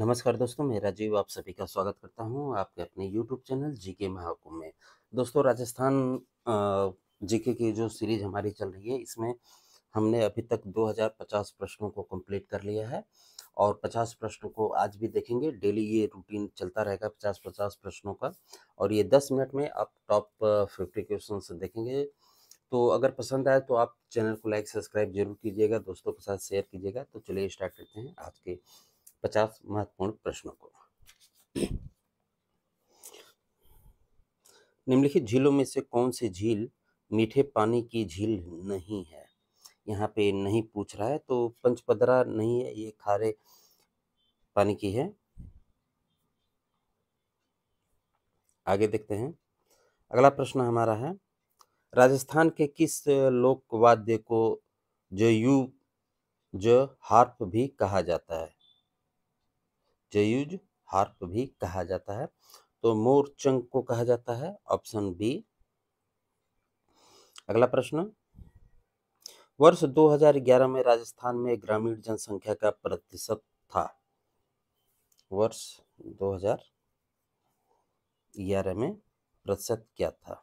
नमस्कार दोस्तों मैं राजीव आप सभी का स्वागत करता हूं आपके अपने यूट्यूब चैनल जीके महाकुम में दोस्तों राजस्थान जीके की जो सीरीज हमारी चल रही है इसमें हमने अभी तक 2050 प्रश्नों को कंप्लीट कर लिया है और 50 प्रश्नों को आज भी देखेंगे डेली ये रूटीन चलता रहेगा 50 50 प्रश्नों का और ये 10 मिनट में आप टॉप फिफ्टी क्वेश्चन देखेंगे तो अगर पसंद आए तो आप चैनल को लाइक सब्सक्राइब जरूर कीजिएगा दोस्तों के साथ शेयर कीजिएगा तो चलिए स्टार्ट करते हैं आज के पचास महत्वपूर्ण प्रश्नों को निम्नलिखित झीलों में से कौन सी झील मीठे पानी की झील नहीं है यहाँ पे नहीं पूछ रहा है तो पंचपदरा नहीं है ये खारे पानी की है आगे देखते हैं अगला प्रश्न हमारा है राजस्थान के किस लोकवाद्य को जो यू जो हार्प भी कहा जाता है जयूज हार्प भी कहा जाता है तो मोर चंक को कहा जाता है ऑप्शन बी अगला प्रश्न वर्ष 2011 में राजस्थान में ग्रामीण जनसंख्या का प्रतिशत था वर्ष 2011 में प्रतिशत क्या था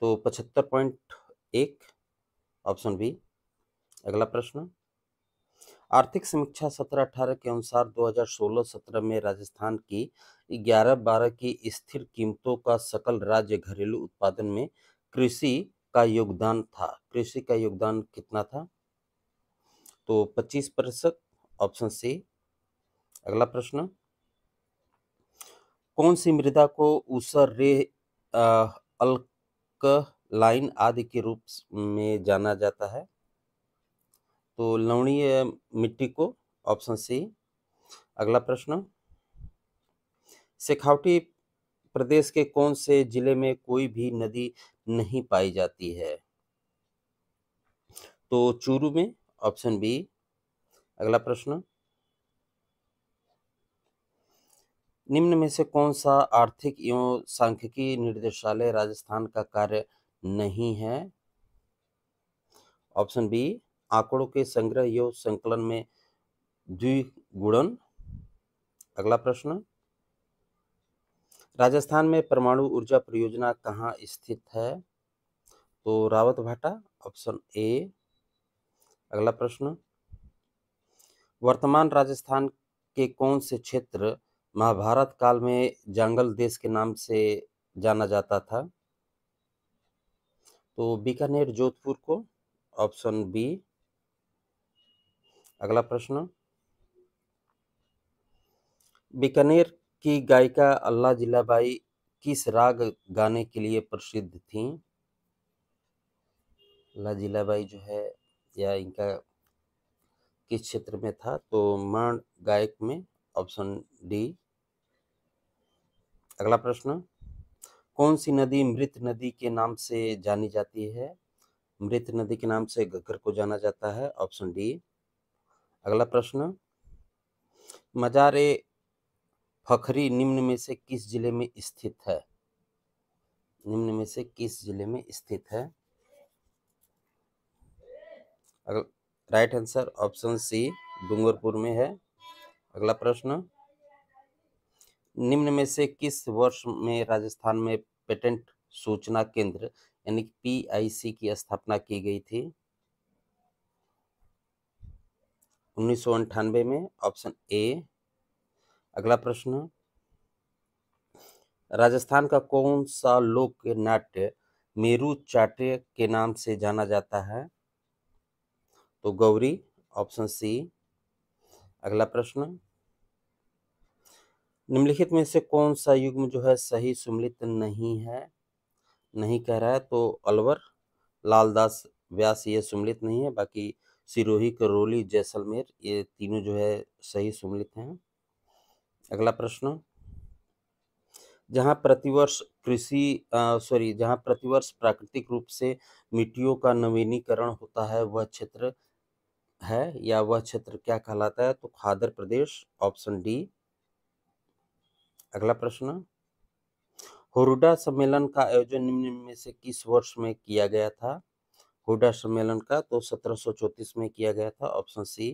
तो पचहत्तर पॉइंट एक ऑप्शन बी अगला प्रश्न आर्थिक समीक्षा सत्रह अठारह के अनुसार 2016-17 में राजस्थान की 11-12 की स्थिर कीमतों का सकल राज्य घरेलू उत्पादन में कृषि का योगदान था कृषि का योगदान कितना था तो 25 प्रतिशत ऑप्शन सी अगला प्रश्न कौन सी मृदा को ऊसर रे अल्क लाइन आदि के रूप में जाना जाता है तो लवणीय मिट्टी को ऑप्शन सी अगला प्रश्न शेखावटी प्रदेश के कौन से जिले में कोई भी नदी नहीं पाई जाती है तो चूरू में ऑप्शन बी अगला प्रश्न निम्न में से कौन सा आर्थिक एवं सांख्यिकी निर्देशालय राजस्थान का कार्य नहीं है ऑप्शन बी आंकड़ों के संग्रह यो संकलन में द्विगुणन अगला प्रश्न राजस्थान में परमाणु ऊर्जा परियोजना कहाँ स्थित है तो रावत भाटा ऑप्शन ए अगला प्रश्न वर्तमान राजस्थान के कौन से क्षेत्र महाभारत काल में जंगल देश के नाम से जाना जाता था तो बीकानेर जोधपुर को ऑप्शन बी अगला प्रश्न बीकानेर की गायिका अल्लाह जिलाबाई किस राग गाने के लिए प्रसिद्ध थी अल्लाह जिलाबाई जो है या इनका किस क्षेत्र में था तो मण गायक में ऑप्शन डी अगला प्रश्न कौन सी नदी मृत नदी के नाम से जानी जाती है मृत नदी के नाम से घग्गर को जाना जाता है ऑप्शन डी अगला प्रश्न मजारे फखरी निम्न में से किस जिले में स्थित है निम्न में से किस जिले में स्थित है अगला right answer option C Dungarpur में है अगला प्रश्न निम्न में से किस वर्ष में राजस्थान में पेटेंट सूचना केंद्र यानी पीआईसी की स्थापना की गई थी उन्नीस में ऑप्शन ए अगला प्रश्न राजस्थान का कौन सा लोक नाट्य मेरू चाट्य के नाम से जाना जाता है तो गौरी ऑप्शन सी अगला प्रश्न निम्नलिखित में से कौन सा युग्म जो है सही सुमिलित नहीं है नहीं कह रहा है तो अलवर लालदास व्यास ये सुमिलित नहीं है बाकी सिरोही करौली जैसलमेर ये तीनों जो है सही सम्मिलित हैं अगला प्रश्न जहाँ प्रतिवर्ष कृषि सॉरी जहाँ प्रतिवर्ष प्राकृतिक रूप से मिट्टियों का नवीनीकरण होता है वह क्षेत्र है या वह क्षेत्र क्या कहलाता है तो खादर प्रदेश ऑप्शन डी अगला प्रश्न होरुडा सम्मेलन का आयोजन निम्न में से किस वर्ष में किया गया था हुडा सम्मेलन का तो 1734 में किया गया था ऑप्शन सी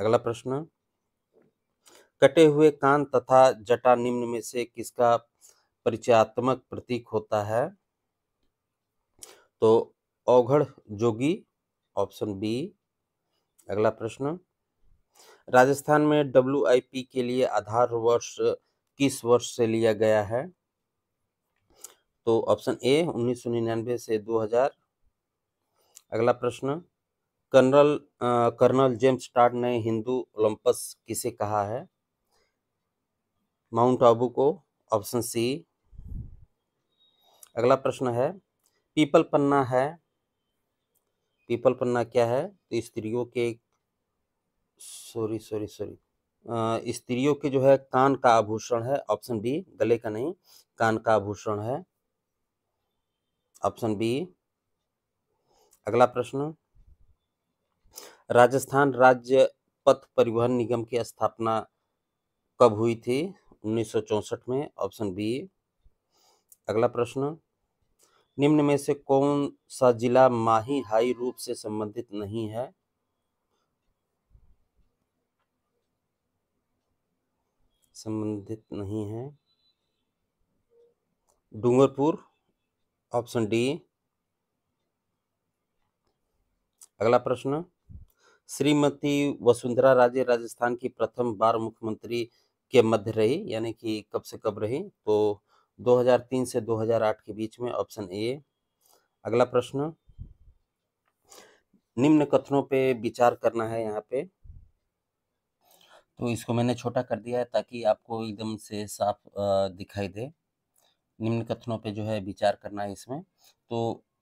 अगला प्रश्न कटे हुए कान तथा जटा निम्न में से किसका परिचयात्मक प्रतीक होता है तो औघड़ जोगी ऑप्शन बी अगला प्रश्न राजस्थान में डब्ल्यू के लिए आधार वर्ष किस वर्ष से लिया गया है तो ऑप्शन ए उन्नीस सौ निन्यानवे से दो हजार अगला प्रश्न कर्नल कर्नल जेम्स टाट ने हिंदू ओलंपस किसे कहा है माउंट आबू को ऑप्शन सी अगला प्रश्न है पीपल पन्ना है पीपल पन्ना क्या है तो स्त्रियों के सॉरी सॉरी सॉरी स्त्रियों के जो है कान का आभूषण है ऑप्शन बी गले का नहीं कान का आभूषण है ऑप्शन बी अगला प्रश्न राजस्थान राज्य पथ परिवहन निगम की स्थापना कब हुई थी उन्नीस में ऑप्शन बी अगला प्रश्न निम्न में से कौन सा जिला माही हाई रूप से संबंधित नहीं है संबंधित नहीं है डूंगरपुर ऑप्शन डी अगला प्रश्न श्रीमती वसुंधरा राजे राजस्थान की प्रथम बार मुख्यमंत्री के मध्य रही यानी कि कब से कब रही तो 2003 से 2008 के बीच में ऑप्शन ए अगला प्रश्न निम्न कथनों पे विचार करना है यहाँ पे तो इसको मैंने छोटा कर दिया है ताकि आपको एकदम से साफ दिखाई दे निम्न कथनों पे जो है विचार करना है इसमें तो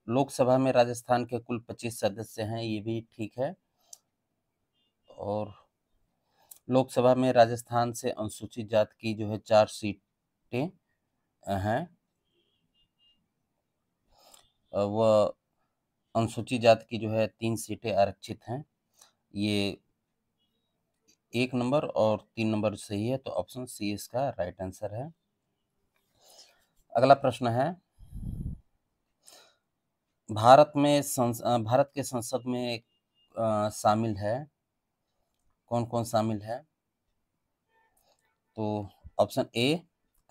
लोकसभा में राजस्थान के कुल पच्चीस सदस्य हैं ये भी ठीक है और लोकसभा में राजस्थान से अनुसूचित जाति की जो है चार सीटें हैं व अनुसूचित जाति की जो है तीन सीटें आरक्षित हैं ये एक नंबर और तीन नंबर सही है तो ऑप्शन सी इसका राइट आंसर है अगला प्रश्न है भारत में संस भारत के संसद में आ, शामिल है कौन कौन शामिल है तो ऑप्शन ए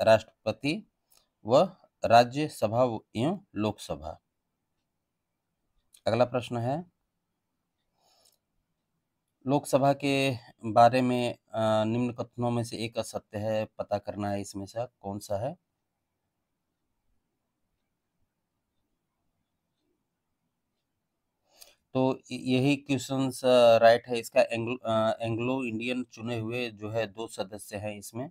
राष्ट्रपति व राज्यसभा एवं लोकसभा अगला प्रश्न है लोकसभा के बारे में निम्न कथनों में से एक असत्य है पता करना है इसमें से कौन सा है तो यही क्वेश्चन राइट है इसका एंग्लो एंग्लो इंडियन चुने हुए जो है दो सदस्य हैं इसमें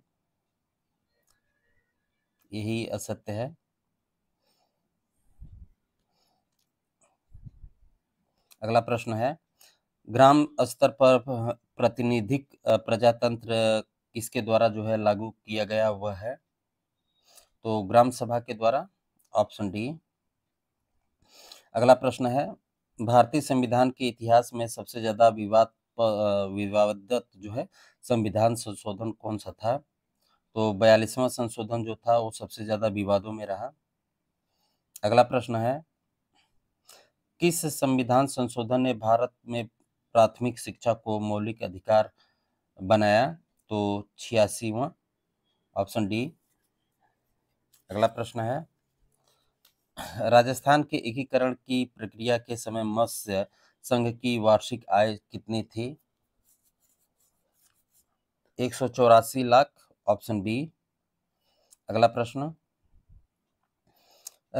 यही असत्य है अगला प्रश्न है ग्राम स्तर पर प्रतिनिधिक प्रजातंत्र किसके द्वारा जो है लागू किया गया वह है तो ग्राम सभा के द्वारा ऑप्शन डी अगला प्रश्न है भारतीय संविधान के इतिहास में सबसे ज़्यादा विवाद विवादत जो है संविधान संशोधन कौन सा था तो बयालीसवां संशोधन जो था वो सबसे ज़्यादा विवादों में रहा अगला प्रश्न है किस संविधान संशोधन ने भारत में प्राथमिक शिक्षा को मौलिक अधिकार बनाया तो छियासीवा ऑप्शन डी अगला प्रश्न है राजस्थान के एकीकरण की प्रक्रिया के समय मत्स्य संघ की वार्षिक आय कितनी थी एक सौ चौरासी लाख ऑप्शन बी अगला प्रश्न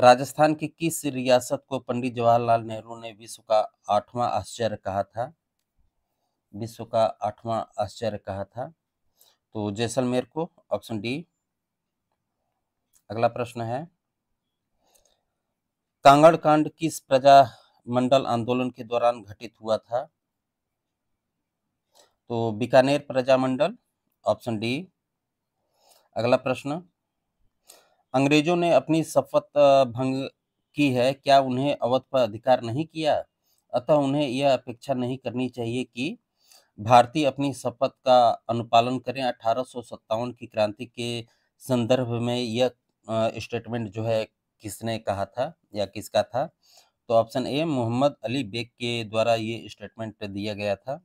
राजस्थान की किस रियासत को पंडित जवाहरलाल नेहरू ने विश्व का आठवां आश्चर्य कहा था विश्व का आठवां आश्चर्य कहा था तो जैसलमेर को ऑप्शन डी अगला प्रश्न है कांगड़ कांड किस प्रजा मंडल आंदोलन के दौरान घटित हुआ था तो बीकानेर प्रजा मंडल ऑप्शन डी अगला प्रश्न अंग्रेजों ने अपनी शपथ भंग की है क्या उन्हें अवध पर अधिकार नहीं किया अतः उन्हें यह अपेक्षा नहीं करनी चाहिए कि भारतीय अपनी शपथ का अनुपालन करें अठारह की क्रांति के संदर्भ में यह स्टेटमेंट जो है किसने कहा था या किसका था तो ऑप्शन ए मोहम्मद अली बेग के द्वारा ये स्टेटमेंट दिया गया था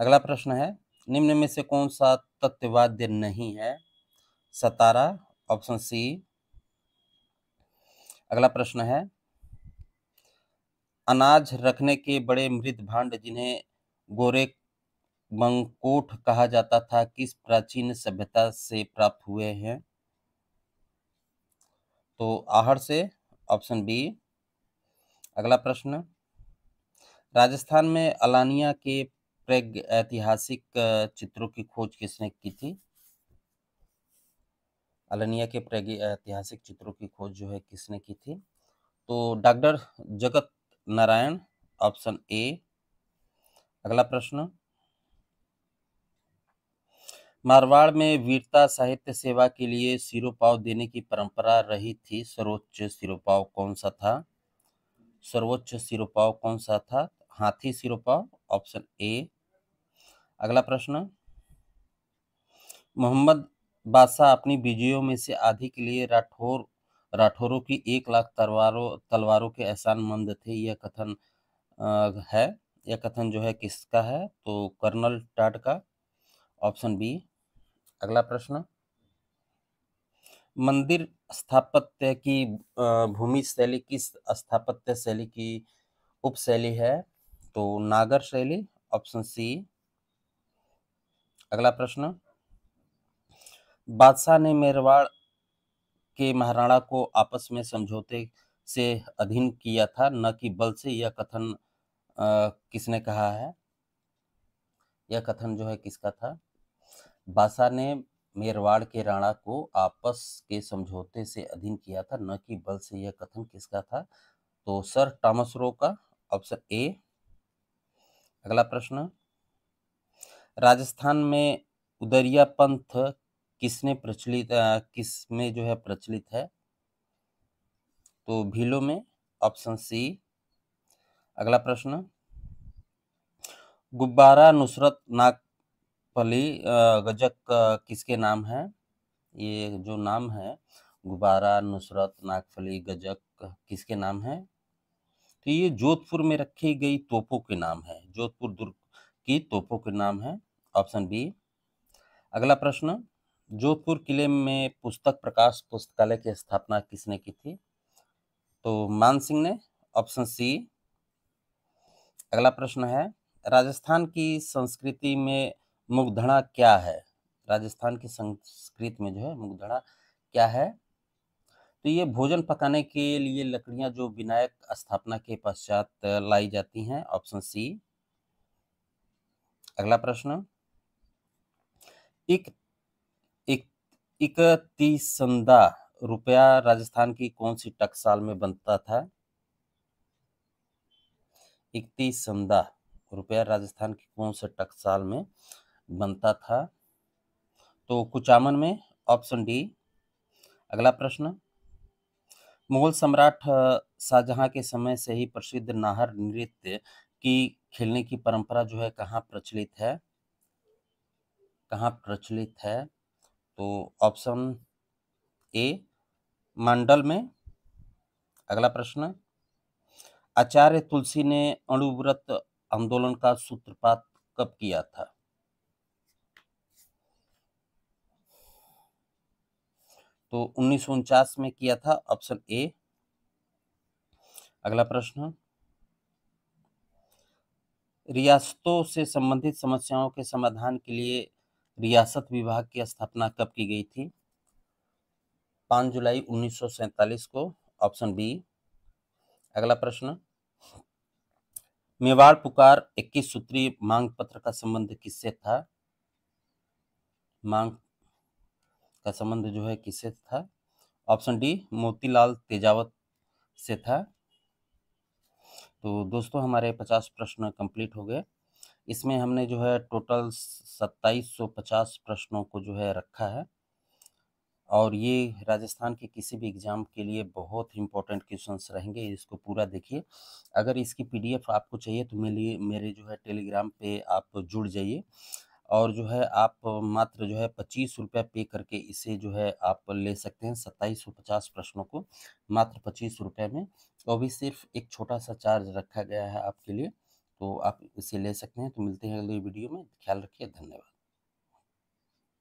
अगला प्रश्न है निम्न में से कौन सा तथ्यवाद्य नहीं है सतारा ऑप्शन सी अगला प्रश्न है अनाज रखने के बड़े मृत भांड जिन्हें गोरे मंकोट कहा जाता था किस प्राचीन सभ्यता से प्राप्त हुए हैं तो आहर से ऑप्शन बी अगला प्रश्न राजस्थान में अलानिया के प्रग ऐतिहासिक चित्रों की खोज किसने की थी अलानिया के प्रग ऐतिहासिक चित्रों की खोज जो है किसने की थी तो डॉक्टर जगत नारायण ऑप्शन ए अगला प्रश्न मारवाड़ में वीरता साहित्य सेवा के लिए सिरोपाव देने की परंपरा रही थी सर्वोच्च सिरोपाव कौन सा था सर्वोच्च सिरोपाव कौन सा था हाथी सिरोपाव ऑप्शन ए अगला प्रश्न मोहम्मद बादशाह अपनी विजयों में से आधी के लिए राठौर राठौरों की एक लाख तलवारों तलवारों के एहसान मंद थे यह कथन है यह कथन जो है किसका है तो कर्नल टाट का ऑप्शन बी अगला प्रश्न मंदिर स्थापत्य की भूमि शैली किस स्थापत्य शैली की उपशैली है तो नागर शैली ऑप्शन सी अगला प्रश्न बादशाह ने मेरवाड़ के महाराणा को आपस में समझौते से अधीन किया था न कि बल से यह कथन आ, किसने कहा है यह कथन जो है किसका था बासा ने मेरवाड़ के राणा को आपस के समझौते से अधीन किया था न कि बल से यह कथन किसका था तो सर टॉमसरो का ऑप्शन ए अगला प्रश्न राजस्थान में उदरिया पंथ किसने प्रचलित किस में जो है प्रचलित है तो भीलो में ऑप्शन सी अगला प्रश्न गुब्बारा नुसरत नाग पली गजक किसके नाम है ये जो नाम है गुब्बारा नुसरत नागफली गजक किसके नाम है तो ये जोधपुर में रखी गई तोपों के नाम है जोधपुर दुर्ग की तोपों के नाम है ऑप्शन बी अगला प्रश्न जोधपुर किले में पुस्तक प्रकाश पुस्तकालय की स्थापना किसने की थी तो मान सिंह ने ऑप्शन सी अगला प्रश्न है राजस्थान की संस्कृति में मुगधड़ा क्या है राजस्थान की संस्कृत में जो है मुगधड़ा क्या है तो ये भोजन पकाने के लिए लकड़ियां जो विनायक स्थापना के पश्चात लाई जाती हैं ऑप्शन सी अगला प्रश्न एक एक इकतीसंदा रुपया राजस्थान की कौन सी टकसाल में बनता था इकतीसंदा रुपया राजस्थान की कौन से टकसाल में बनता था तो कुचामन में ऑप्शन डी अगला प्रश्न मुगल सम्राट शाहजहां के समय से ही प्रसिद्ध नाहर नृत्य की खेलने की परंपरा जो है कहाँ प्रचलित है कहाँ प्रचलित है तो ऑप्शन ए मंडल में अगला प्रश्न आचार्य तुलसी ने अणुव्रत आंदोलन का सूत्रपात कब किया था तो उन्नीस में किया था ऑप्शन ए अगला प्रश्न रियासतों से संबंधित समस्याओं के समाधान के लिए रियासत विभाग की स्थापना कब की गई थी 5 जुलाई 1947 को ऑप्शन बी अगला प्रश्न मेवाड़ पुकार 21 सूत्रीय मांग पत्र का संबंध किससे था मांग का संबंध जो है किससे था ऑप्शन डी मोतीलाल तेजावत से था तो दोस्तों हमारे पचास प्रश्न कंप्लीट हो गए इसमें हमने जो है टोटल सत्ताईस सौ पचास प्रश्नों को जो है रखा है और ये राजस्थान के किसी भी एग्ज़ाम के लिए बहुत ही इंपॉर्टेंट क्वेश्चंस रहेंगे इसको पूरा देखिए अगर इसकी पीडीएफ आपको चाहिए तो मेरे लिए मेरे जो है टेलीग्राम पे आप जुड़ जाइए और जो है आप मात्र जो है पच्चीस रुपया पे करके इसे जो है आप ले सकते हैं सत्ताईस सौ पचास प्रश्नों को मात्र पच्चीस रुपये में और भी सिर्फ एक छोटा सा चार्ज रखा गया है आपके लिए तो आप इसे ले सकते हैं तो मिलते हैं अगले वीडियो में ख्याल रखिए धन्यवाद